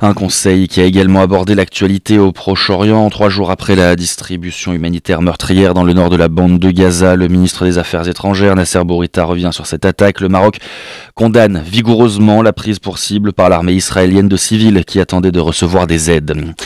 Un conseil qui a également abordé l'actualité au Proche-Orient. Trois jours après la distribution humanitaire meurtrière dans le nord de la bande de Gaza, le ministre des Affaires étrangères, Nasser Bourita, revient sur cette attaque. Le Maroc condamne vigoureusement la prise pour cible par l'armée israélienne de civils qui attendaient de recevoir des aides.